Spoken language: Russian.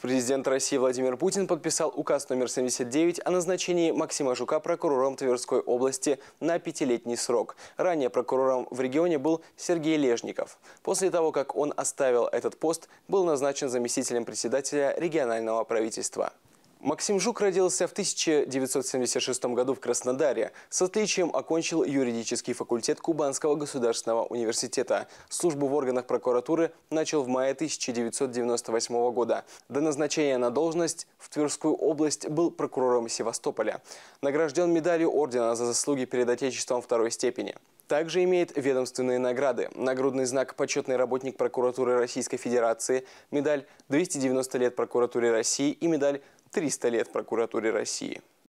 Президент России Владимир Путин подписал указ номер 79 о назначении Максима Жука прокурором Тверской области на пятилетний срок. Ранее прокурором в регионе был Сергей Лежников. После того, как он оставил этот пост, был назначен заместителем председателя регионального правительства. Максим Жук родился в 1976 году в Краснодаре. С отличием окончил юридический факультет Кубанского государственного университета. Службу в органах прокуратуры начал в мае 1998 года. До назначения на должность в Тверскую область был прокурором Севастополя. Награжден медалью ордена за заслуги перед Отечеством второй степени. Также имеет ведомственные награды. Нагрудный знак «Почетный работник прокуратуры Российской Федерации», медаль «290 лет прокуратуре России» и медаль 300 лет прокуратуре России.